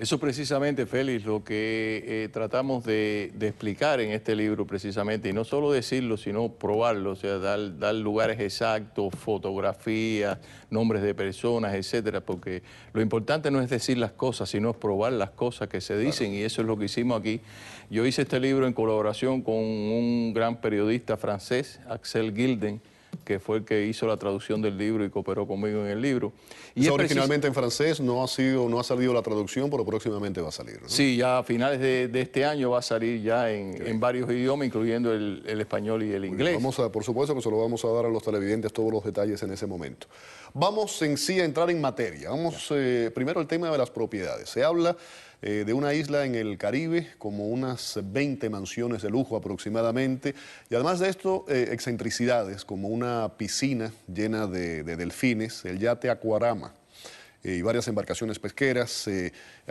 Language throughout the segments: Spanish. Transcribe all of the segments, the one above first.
Eso precisamente, Félix, lo que eh, tratamos de, explicar en este libro precisamente, y no solo decirlo, sino probarlo, o sea, dar, lugares exactos, fotografías, nombres de personas, etcétera, porque lo importante no es decir las cosas, sino probar las cosas que se dicen, y eso es lo que hicimos aquí. Yo hice este libro en colaboración con un gran periodista francés, Axel Gilden, que fue el que hizo la traducción del libro y cooperó conmigo en el libro. Y es originalmente en francés, no ha, sido, no ha salido la traducción, pero próximamente va a salir. Sí, ya a finales de, este año va a salir ya en, varios idiomas, incluyendo el, español y el inglés. Vamos por supuesto que se lo vamos a dar a los televidentes todos los detalles en ese momento. Vamos en sí a entrar en materia. Vamos eh, primero al tema de las propiedades. Se habla eh, de una isla en el Caribe, como unas 20 mansiones de lujo aproximadamente, y además de esto, eh, excentricidades, como una piscina llena de, delfines, el yate Acuarama eh, y varias embarcaciones pesqueras.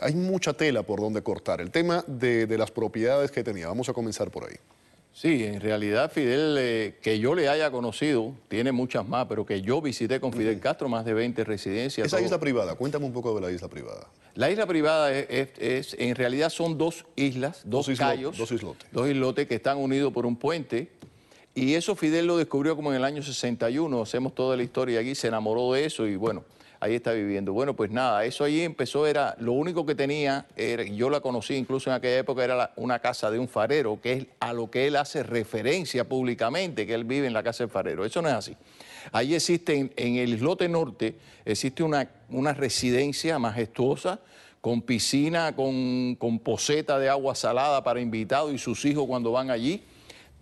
hay mucha tela por donde cortar. El tema de, las propiedades que tenía, vamos a comenzar por ahí. Sí, en realidad Fidel, que yo le haya conocido, tiene muchas más, pero que yo visité con Fidel Castro más de 20 residencias. Esa isla privada, cuéntame un poco de la isla privada. La isla privada es, en realidad son dos islas, dos, dos islotes. dos islotes que están unidos por un puente. Y eso Fidel lo descubrió como en el año 61, hacemos toda la historia aquí, se enamoró de eso y bueno, ahí está viviendo. Bueno, pues nada, eso allí empezó, era lo único que tenía, yo la conocí incluso en aquella época, era una casa de un farero, que es a lo que él hace referencia públicamente, que él vive en la casa del farero. Eso no es así. Ahí existe, en, el islote norte, existe una, residencia majestuosa, con piscina, con, con poseta de agua salada para invitados y sus hijos cuando van allí.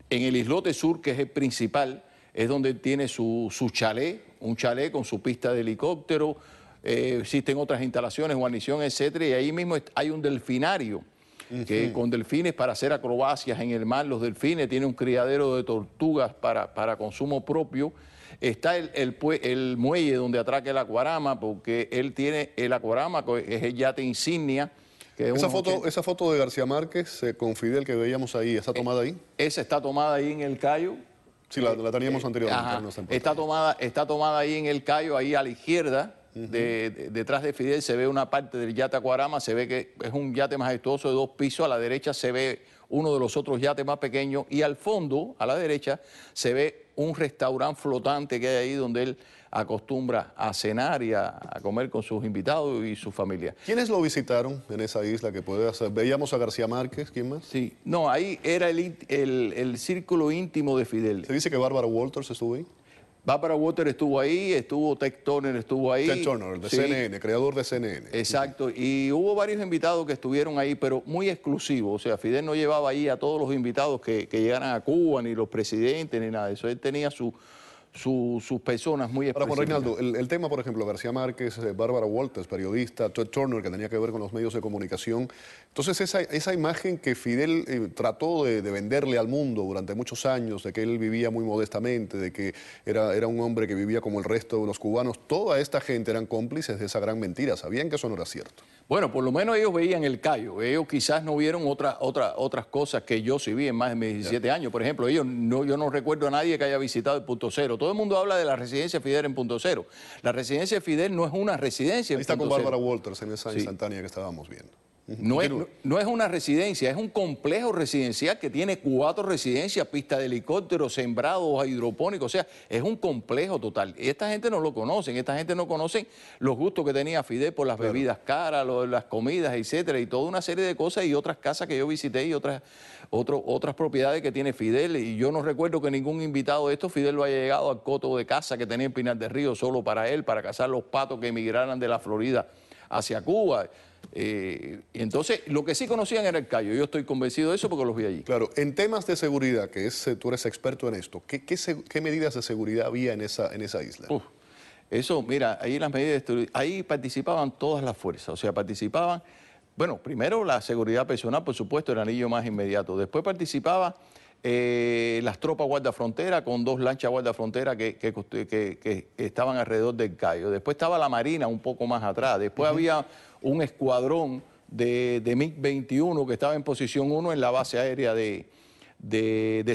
En el islote sur, que es el principal, es donde tiene su, su chalet, un chalet con su pista de helicóptero, eh, existen otras instalaciones, guarnición, etcétera, y ahí mismo hay un delfinario, que con delfines para hacer acrobacias en el mar, los delfines, tiene un criadero de tortugas para, para consumo propio, está el, muelle donde atraca el acuarama, porque él tiene el acuarama, que es el yate insignia, esa, foto, esa foto de García Márquez eh, con Fidel que veíamos ahí, ¿está eh, tomada ahí? Esa está tomada ahí en el Cayo, Sí, la, la teníamos eh, anteriormente. está, tomada, está tomada ahí en el callo, ahí a la izquierda. detrás de Fidel se ve una parte del yate Acuarama, se ve que es un yate majestuoso de dos pisos, a la derecha se ve uno de los otros yates más pequeños y al fondo, a la derecha, se ve un restaurante flotante que hay ahí donde él acostumbra a cenar y a, comer con sus invitados y su familia. ¿Quiénes lo visitaron en esa isla que puede hacer? Veíamos a García Márquez, ¿quién más? Sí, no, ahí era el, círculo íntimo de Fidel. ¿Se dice que Bárbara Walters estuvo ahí? Bárbara Walters estuvo ahí, estuvo Tech Turner, estuvo ahí. Tech Turner, de CNN, creador de CNN. Exacto, y hubo varios invitados que estuvieron ahí, pero muy exclusivos. O sea, Fidel no llevaba ahí a todos los invitados que, que llegaran a Cuba, ni los presidentes, ni nada de eso. Él tenía su, sus personas muy específicas. Ahora, el, tema, por ejemplo, García Márquez, eh, Bárbara Walters, periodista, Ted Turner, que tenía que ver con los medios de comunicación. Entonces, esa, esa imagen que Fidel eh, trató de, venderle al mundo durante muchos años, de que él vivía muy modestamente, de que era, era un hombre que vivía como el resto de los cubanos, toda esta gente eran cómplices de esa gran mentira, sabían que eso no era cierto. Bueno, por lo menos ellos veían el callo. Ellos quizás no vieron otra, otra, otras cosas que yo sí vi en más de mis 17 años. Por ejemplo, ellos no, yo no recuerdo a nadie que haya visitado el punto cero. Todo el mundo habla de la residencia Fidel en punto cero. La residencia Fidel no es una residencia. está con Bárbara Walters en esa instantánea que estábamos viendo. No es, no, es, una residencia, es un complejo residencial que tiene cuatro residencias, pista de helicóptero, sembrados, hidropónicos, o sea, es un complejo total. Y esta gente no lo conocen, esta gente no conoce los gustos que tenía Fidel por las bebidas caras, las comidas, etcétera, y toda una serie de cosas y otras casas que yo visité y otras, otras propiedades que tiene Fidel. Y yo no recuerdo que ningún invitado de esto Fidel lo haya llegado al coto de casa que tenía en Pinar del Río solo para él, para cazar los patos que emigraran de la Florida hacia Cuba. Eh, entonces, lo que sí conocían era el callo. Yo estoy convencido de eso porque los vi allí. Claro, en temas de seguridad, que tú eres experto en esto, ¿qué, qué, medidas de seguridad había en esa, en esa isla? eso, mira, ahí las medidas, ahí participaban todas las fuerzas, o sea, participaban, bueno, primero la seguridad personal, por supuesto, el anillo más inmediato, después participaba eh, las tropas guardafrontera con dos lanchas guardafrontera que, que, estaban alrededor del Cayo. Después estaba la Marina un poco más atrás. Después había un escuadrón de, MiG-21 que estaba en posición 1 en la base aérea de,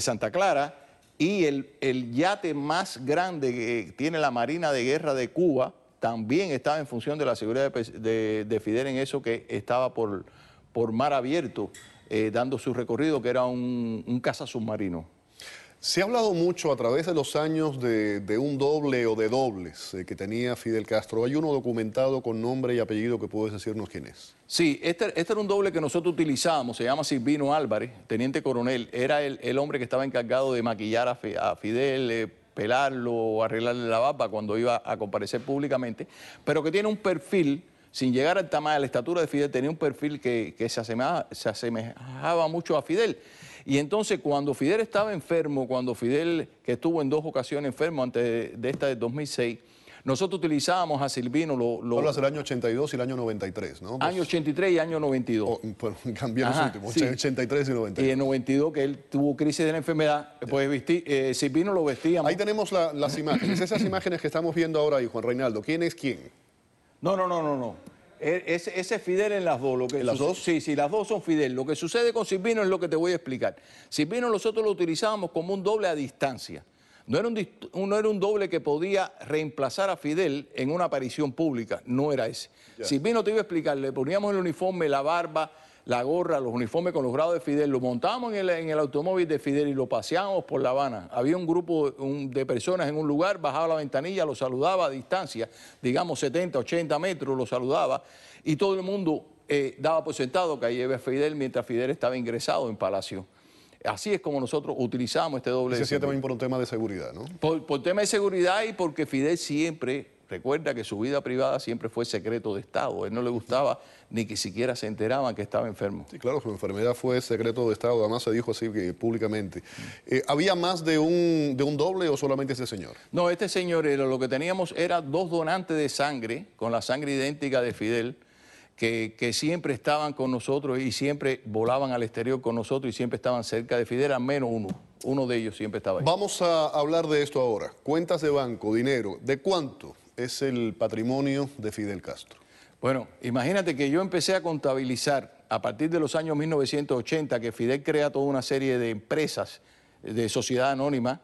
Santa Clara. Y el, yate más grande que tiene la Marina de Guerra de Cuba también estaba en función de la seguridad de, Fidel en eso que estaba por, por mar abierto. Eh, dando su recorrido, que era un, un caza submarino. Se ha hablado mucho a través de los años de, un doble o de dobles eh, que tenía Fidel Castro. ¿Hay uno documentado con nombre y apellido que puedes decirnos quién es? Sí, este, este era un doble que nosotros utilizábamos, se llama Silvino Álvarez, teniente coronel. Era el, hombre que estaba encargado de maquillar a, Fidel, eh, pelarlo arreglarle la barba cuando iba a comparecer públicamente, pero que tiene un perfil sin llegar al tamaño de la estatura de Fidel, tenía un perfil que, se, asemejaba, se, asemejaba, mucho a Fidel. Y entonces cuando Fidel estaba enfermo, cuando Fidel, que estuvo en dos ocasiones enfermo antes de, esta de 2006, nosotros utilizábamos a Silvino... Lo, Hablas del año 82 y el año 93, ¿no? Año 83 pues y año 92. últimos, 83 y 92. Y en 92, que él tuvo crisis de la enfermedad, eh. pues eh, Silvino lo vestía... Ahí tenemos las imágenes, esas imágenes que estamos viendo ahora ahí, Juan Reinaldo. ¿Quién es quién? No, no, no, no, no. E, ese, es Fidel en las dos. Lo que ¿Las dos? Sí, sí, las dos son Fidel. Lo que sucede con Silvino es lo que te voy a explicar. Silvino nosotros lo utilizábamos como un doble a distancia. No era un, era un doble que podía reemplazar a Fidel en una aparición pública. No era ese. Silvino te iba a explicar, le poníamos el uniforme, la barba, la gorra, los uniformes con los grados de Fidel, lo montamos en el, automóvil de Fidel y lo paseamos por La Habana. Había un grupo de personas en un lugar, bajaba la ventanilla, lo saludaba a distancia, digamos 70, 80 metros, lo saludaba y todo el mundo eh, daba por sentado que ahí iba Fidel mientras Fidel estaba ingresado en Palacio. Así es como nosotros utilizamos este doble. Y se por un tema de seguridad, ¿no? Por, por tema de seguridad y porque Fidel siempre Recuerda que su vida privada siempre fue secreto de Estado. él no le gustaba ni que siquiera se enteraban que estaba enfermo. Sí, claro, su enfermedad fue secreto de Estado. Además se dijo así que, públicamente. Eh, ¿Había más de un, doble o solamente ese señor? No, este señor era, lo que teníamos era dos donantes de sangre, con la sangre idéntica de Fidel. Que, que, siempre estaban con nosotros y siempre volaban al exterior con nosotros y siempre estaban cerca de Fidel, al menos uno. Uno de ellos siempre estaba ahí. Vamos a hablar de esto ahora. Cuentas de banco, dinero, ¿de cuánto? es el patrimonio de Fidel Castro. Bueno, imagínate que yo empecé a contabilizar a partir de los años 1980, que Fidel crea toda una serie de empresas de sociedad anónima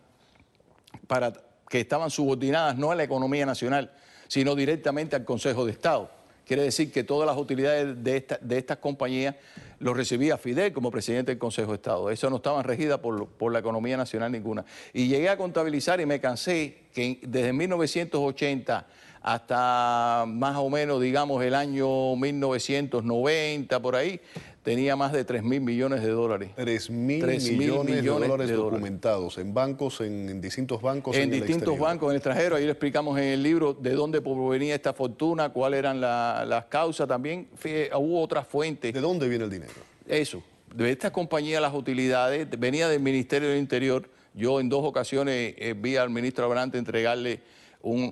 para, que estaban subordinadas no a la economía nacional, sino directamente al Consejo de Estado. Quiere decir que todas las utilidades de, estas compañías lo recibía Fidel como presidente del Consejo de Estado. Eso no estaban regidas por, por, la economía nacional ninguna. Y llegué a contabilizar y me cansé que desde 1980 hasta más o menos, digamos, el año 1990, por ahí, tenía más de 3 mil millones de dólares. 3 mil millones, de dólares documentados en bancos, en, distintos bancos. En, en distintos bancos en extranjero. Ahí le explicamos en el libro de dónde provenía esta fortuna, cuáles eran las causas. También hubo otras fuentes. ¿De dónde viene el dinero? Eso. De estas compañías las utilidades, venía del Ministerio del Interior. Yo en dos ocasiones eh, vi al ministro Abrante entregarle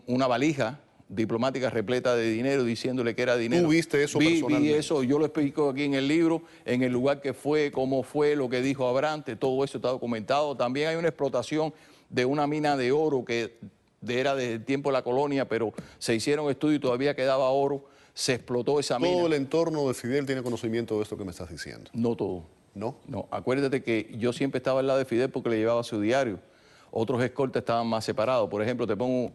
una valija diplomática repleta de dinero diciéndole que era dinero. ¿Tú viste eso vi, personalmente? Vi eso, yo lo explico aquí en el libro, en el lugar que fue, cómo fue, lo que dijo Abrante, todo eso está documentado. También hay una explotación de una mina de oro que era desde el tiempo de la colonia, pero se hicieron estudios y todavía quedaba oro. Se explotó esa mina. ¿Todo el entorno de Fidel tiene conocimiento de esto que me estás diciendo? No todo. ¿No? No, acuérdate que yo siempre estaba al lado de Fidel porque le llevaba su diario. Otros escoltas estaban más separados. Por ejemplo, te pongo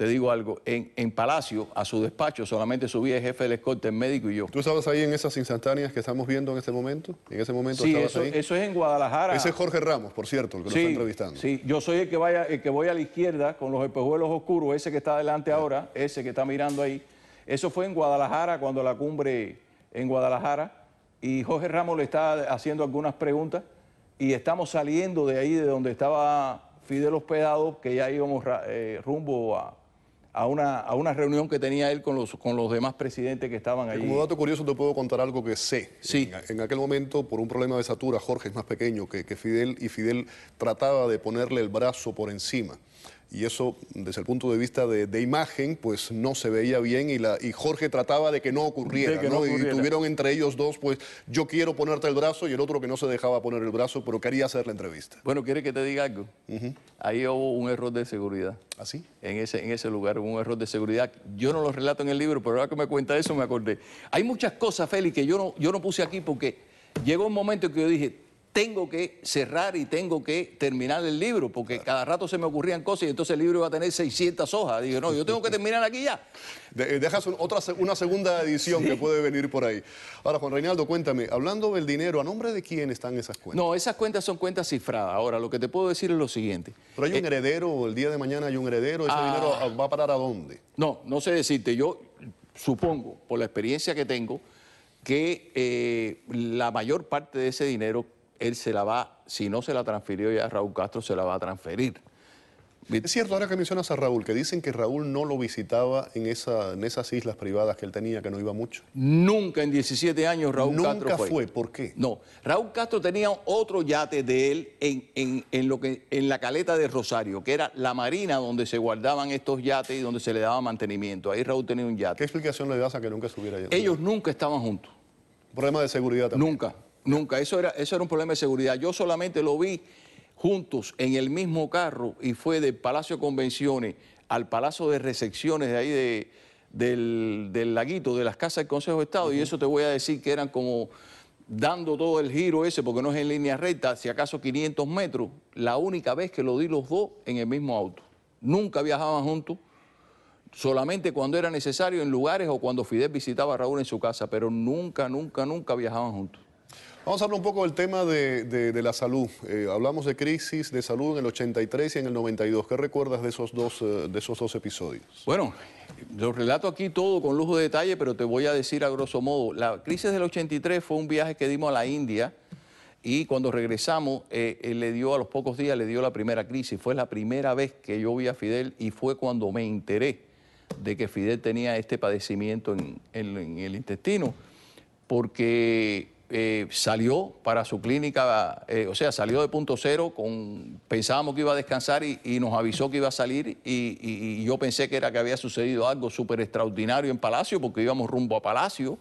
te digo algo, en, en, Palacio, a su despacho, solamente subía el jefe del escorte, el médico y yo. ¿Tú estabas ahí en esas instantáneas que estamos viendo en este momento? ¿En ese momento sí, eso, es en Guadalajara. Ese es Jorge Ramos, por cierto, el que lo está entrevistando. Sí, yo soy el que, vaya, el que voy a la izquierda con los espejuelos oscuros, ese que está adelante ahora, ese que está mirando ahí. Eso fue en Guadalajara, cuando la cumbre en Guadalajara, y Jorge Ramos le está haciendo algunas preguntas, y estamos saliendo de ahí, de donde estaba Fidel Hospedado, que ya íbamos eh, rumbo a a una, a una reunión que tenía él con los, con los demás presidentes que estaban ahí Como dato curioso te puedo contar algo que sé. En, aquel momento, por un problema de satura, Jorge es más pequeño que, que Fidel y Fidel trataba de ponerle el brazo por encima y eso desde el punto de vista de, imagen pues no se veía bien y, la, y Jorge trataba de que no ocurriera, y tuvieron entre ellos dos pues yo quiero ponerte el brazo y el otro que no se dejaba poner el brazo pero quería hacer la entrevista. Bueno, ¿quiere que te diga algo? Ahí hubo un error de seguridad. ¿Así? ¿Ah, en, ese, en ese lugar hubo un error de seguridad. Yo no lo relato en el libro, pero ahora que me cuenta eso me acordé. Hay muchas cosas, Félix, que yo no, yo no puse aquí porque llegó un momento en que yo dije, tengo que cerrar y tengo que terminar el libro, porque cada rato se me ocurrían cosas y entonces el libro iba a tener 600 hojas. Digo, no, yo tengo que terminar aquí ya. Eh, dejas otra, una segunda edición que puede venir por ahí. Ahora, Juan Reinaldo, cuéntame, hablando del dinero, ¿a nombre de quién están esas cuentas? No, esas cuentas son cuentas cifradas. Ahora, lo que te puedo decir es lo siguiente. Pero hay un eh, heredero, el día de mañana hay un heredero, ¿ese ah. dinero va a parar a dónde? No, no sé decirte. Yo supongo, por la experiencia que tengo, que eh, la mayor parte de ese dinero él se la va, si no se la transfirió ya a Raúl Castro, se la va a transferir. Es cierto, ahora que mencionas a Raúl, que dicen que Raúl no lo visitaba en, esas islas privadas que él tenía, que no iba mucho. Nunca en 17 años Raúl Castro fue. fue. ¿Por qué? No, Raúl Castro tenía otro yate de él en, la caleta de Rosario, que era la marina donde se guardaban estos yates y donde se le daba mantenimiento. Ahí Raúl tenía un yate. ¿Qué explicación le das a que nunca subiera allí? Ellos nunca estaban juntos. ¿Problema de seguridad también? Nunca. Nunca, eso era, eso era un problema de seguridad. Yo solamente lo vi juntos en el mismo carro y fue del Palacio de Convenciones al Palacio de Recepciones de ahí de, del, laguito, de las casas del Consejo de Estado, y eso te voy a decir que eran como dando todo el giro ese, porque no es en línea recta, si acaso 500 metros, la única vez que lo di los dos en el mismo auto. Nunca viajaban juntos, solamente cuando era necesario en lugares o cuando Fidel visitaba a Raúl en su casa, pero nunca, nunca, nunca viajaban juntos. Vamos a hablar un poco del tema de, la salud. Eh, hablamos de crisis de salud en el 83 y en el 92. ¿Qué recuerdas de esos dos, eh, episodios? Bueno, lo relato aquí todo con lujo de detalle, pero te voy a decir a grosso modo. La crisis del 83 fue un viaje que dimos a la India y cuando regresamos eh, le dio a los pocos días, le dio la primera crisis. Fue la primera vez que yo vi a Fidel y fue cuando me enteré de que Fidel tenía este padecimiento en, en el intestino, porque eh, salió para su clínica, eh, o sea, salió de punto cero, con, pensábamos que iba a descansar y, nos avisó que iba a salir y, yo pensé que era que había sucedido algo súper extraordinario en Palacio porque íbamos rumbo a Palacio.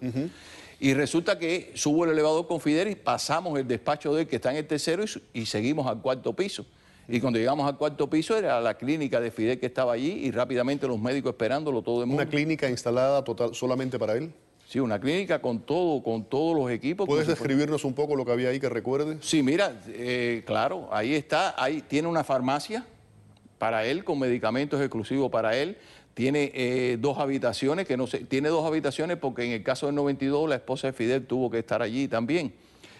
Y resulta que subo el elevador con Fidel y pasamos el despacho de él que está en el tercero y, seguimos al cuarto piso. Y cuando llegamos al cuarto piso era la clínica de Fidel que estaba allí y rápidamente los médicos esperándolo todo el mundo. ¿Una clínica instalada total, solamente para él? Sí, una clínica con todo, con todos los equipos. ¿Puedes describirnos un poco lo que había ahí que recuerde? Sí, mira, eh, claro, ahí está, ahí tiene una farmacia para él, con medicamentos exclusivos para él. Tiene eh, dos habitaciones, que no sé, tiene dos habitaciones porque en el caso del 92 la esposa de Fidel tuvo que estar allí también.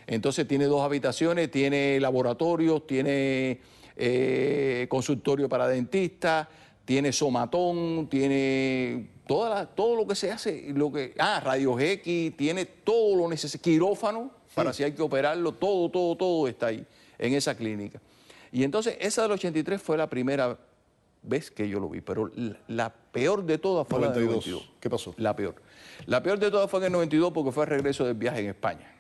Entonces tiene dos habitaciones, tiene laboratorios, tiene eh, consultorio para dentistas, tiene somatón, tiene todo lo que se hace, lo que, ah, Radio X, tiene todo lo necesario, quirófano, para si hay que operarlo, todo, todo, todo está ahí, en esa clínica. Y entonces esa del 83 fue la primera vez que yo lo vi, pero la, peor de todas fue en la 92. ¿Qué pasó? La peor. La peor de todas fue en el 92 porque fue el regreso del viaje en España.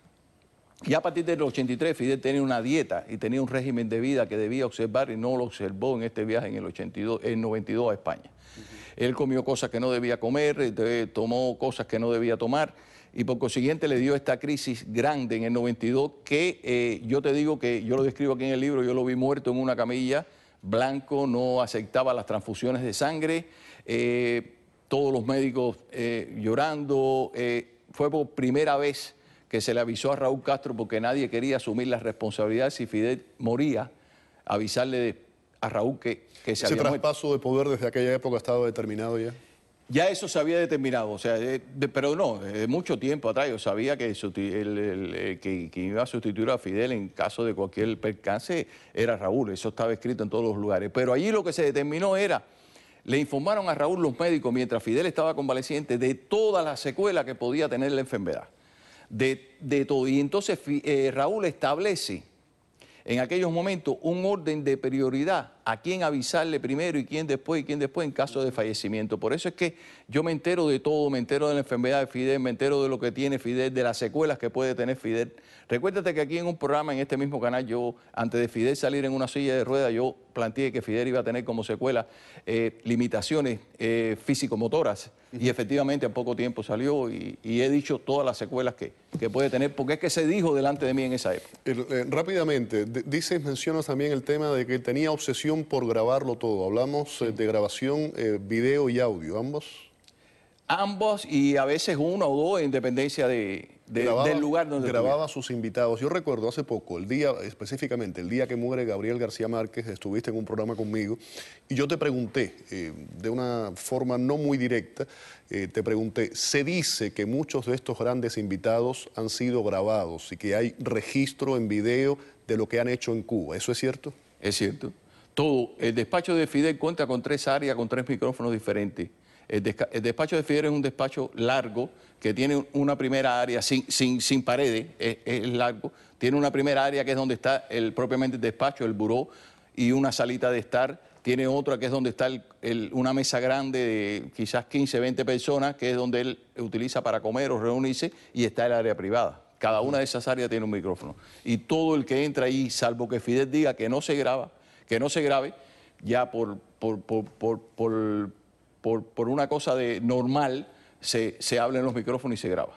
Y a partir del 83 Fidel tenía una dieta y tenía un régimen de vida que debía observar y no lo observó en este viaje en el 82, el 92 a España. Él comió cosas que no debía comer, eh, tomó cosas que no debía tomar y por consiguiente le dio esta crisis grande en el 92 que eh, yo te digo que yo lo describo aquí en el libro, yo lo vi muerto en una camilla, blanco, no aceptaba las transfusiones de sangre, eh, todos los médicos llorando, fue por primera vez que se le avisó a Raúl Castro porque nadie quería asumir las responsabilidades si Fidel moría, avisarle después a Raúl que, que se ¿Ese traspaso de poder desde aquella época estaba determinado ya? Ya eso se había determinado, o sea, eh, pero no, eh, de mucho tiempo atrás yo sabía que, el, eh, que, iba a sustituir a Fidel en caso de cualquier percance era Raúl, eso estaba escrito en todos los lugares. Pero allí lo que se determinó era, le informaron a Raúl los médicos mientras Fidel estaba convaleciente de todas las secuelas que podía tener la enfermedad, de, todo. Y entonces Raúl establece en aquellos momentos un orden de prioridad a quién avisarle primero y quién después y quién después en caso de fallecimiento. Por eso es que yo me entero de todo, me entero de la enfermedad de Fidel, me entero de lo que tiene Fidel, de las secuelas que puede tener Fidel. Recuérdate que aquí en un programa, en este mismo canal, yo, antes de Fidel salir en una silla de ruedas, yo planteé que Fidel iba a tener como secuela eh, limitaciones eh, físico-motoras y efectivamente a poco tiempo salió y, he dicho todas las secuelas que, puede tener, porque es que se dijo delante de mí en esa época. Eh, rápidamente, dices, mencionas también el tema de que tenía obsesión por grabarlo todo. Hablamos eh, de grabación, eh, video y audio, ambos. Ambos y a veces uno o dos en dependencia de, del lugar donde grababa sus invitados. Yo recuerdo hace poco, el día específicamente, el día que muere Gabriel García Márquez, estuviste en un programa conmigo y yo te pregunté, eh, de una forma no muy directa, eh, te pregunté, se dice que muchos de estos grandes invitados han sido grabados y que hay registro en video de lo que han hecho en Cuba. ¿Eso es cierto? Es cierto. Todo. El despacho de Fidel cuenta con tres áreas, con tres micrófonos diferentes. El, despacho de Fidel es un despacho largo que tiene una primera área sin, paredes, es, largo. Tiene una primera área que es donde está el, propiamente el despacho, el buró y una salita de estar. Tiene otra que es donde está una mesa grande de quizás 15, 20 personas, que es donde él utiliza para comer o reunirse, y está el área privada. Cada una de esas áreas tiene un micrófono. Y todo el que entra ahí, salvo que Fidel diga que no se graba, que no se grabe, ya por, por por, una cosa de normal, se, habla en los micrófonos y se graba.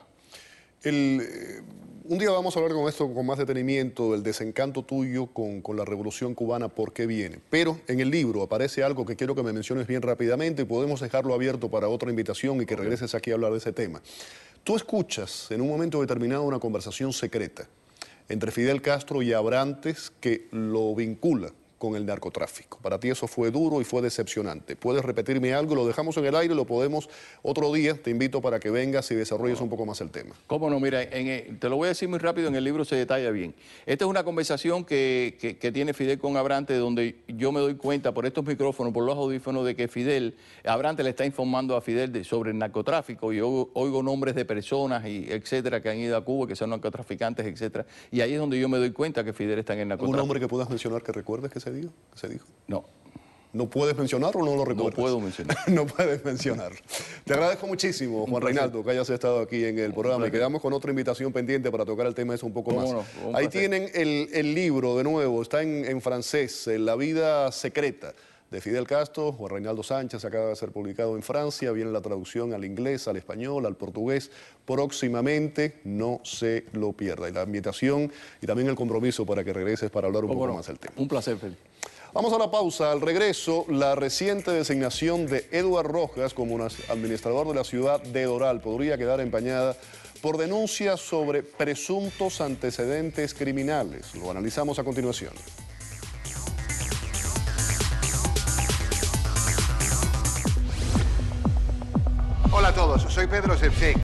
Eh, un día vamos a hablar con esto con más detenimiento, del desencanto tuyo con, con, la revolución cubana, por qué viene. Pero en el libro aparece algo que quiero que me menciones bien rápidamente y podemos dejarlo abierto para otra invitación y que regreses aquí a hablar de ese tema. Tú escuchas en un momento determinado una conversación secreta entre Fidel Castro y Abrantes que lo vincula con el narcotráfico. Para ti eso fue duro y fue decepcionante. ¿Puedes repetirme algo? Lo dejamos en el aire, lo podemos otro día. Te invito para que vengas y desarrolles un poco más el tema. Cómo no, mira, en te lo voy a decir muy rápido, en el libro se detalla bien. Esta es una conversación que, que, tiene Fidel con Abrante, donde yo me doy cuenta por estos micrófonos, por los audífonos, de que Fidel, Abrante le está informando a Fidel sobre el narcotráfico. Y oigo, oigo, nombres de personas, y etcétera, que han ido a Cuba, que son narcotraficantes, etcétera. Y ahí es donde yo me doy cuenta que Fidel está en el narcotráfico. ¿Un nombre que puedas mencionar que recuerdas que se se dijo? No. ¿No puedes mencionar o no lo recuerdas? No puedo mencionar. no puedes mencionar. Te agradezco muchísimo, Juan Reinaldo, que hayas estado aquí en el programa. quedamos con otra invitación pendiente para tocar el tema eso un poco más. Ahí tienen el, libro de nuevo, está en, en francés, eh, La vida secreta de Fidel Castro, Juan Reinaldo Sánchez, acaba de ser publicado en Francia, viene la traducción al inglés, al español, al portugués, próximamente, no se lo pierda. Y la invitación y también el compromiso para que regreses para hablar un poco más del tema. Un placer, Felipe. Vamos a la pausa. Al regreso, la reciente designación de eduardo Rojas como administrador de la ciudad de Doral podría quedar empañada por denuncias sobre presuntos antecedentes criminales. Lo analizamos a continuación. soy Pedro Sepsek.